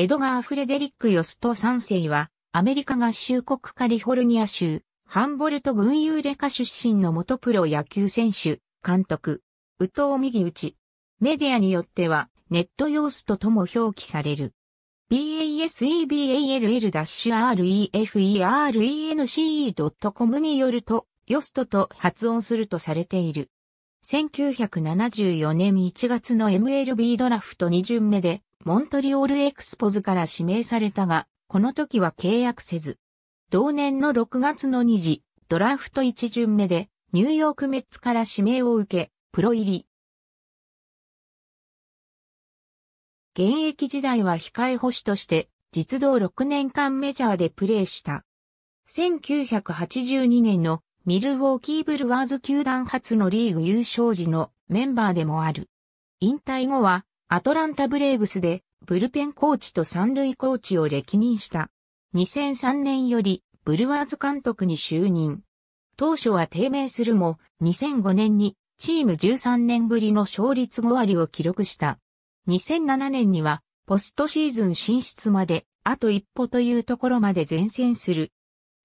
エドガー・フレデリック・ヨスト3世は、アメリカ合衆国カリフォルニア州、ハンボルト軍ユレカ出身の元プロ野球選手、監督、宇藤右打ち。メディアによっては、ネットヨーストとも表記される。baseball-ref-erence.com によると、ヨストと発音するとされている。1974年1月の MLB ドラフト2巡目で、モントリオールエクスポズから指名されたが、この時は契約せず。同年の6月の2時、ドラフト1巡目で、ニューヨークメッツから指名を受け、プロ入り。現役時代は控え保守として、実動6年間メジャーでプレーした。1982年のミルウォーキーブルワーズ球団初のリーグ優勝時のメンバーでもある。引退後はアトランタブレーブスで、ブルペンコーチと三塁コーチを歴任した。2003年より、ブルワーズ監督に就任。当初は低迷するも、2005年に、チーム13年ぶりの勝率5割を記録した。2007年には、ポストシーズン進出まで、あと一歩というところまで前線する。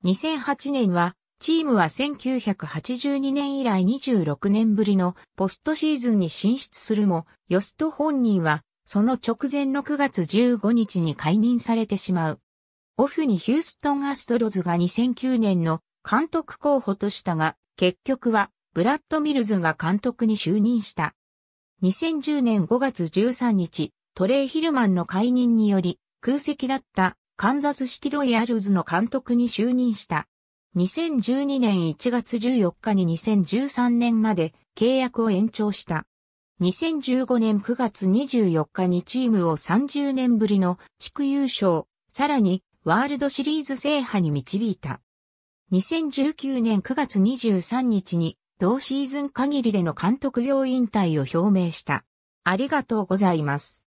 2008年は、チームは1982年以来26年ぶりのポストシーズンに進出するも、ヨスト本人はその直前の9月15日に解任されてしまう。オフにヒューストンアストロズが2009年の監督候補としたが、結局はブラッド・ミルズが監督に就任した。2010年5月13日、トレイ・ヒルマンの解任により空席だったカンザスシティロイヤルズの監督に就任した。2012年1月14日に2013年まで契約を延長した。2015年9月24日にチームを30年ぶりの地区優勝、さらにワールドシリーズ制覇に導いた。2019年9月23日に同シーズン限りでの監督業引退を表明した。ありがとうございます。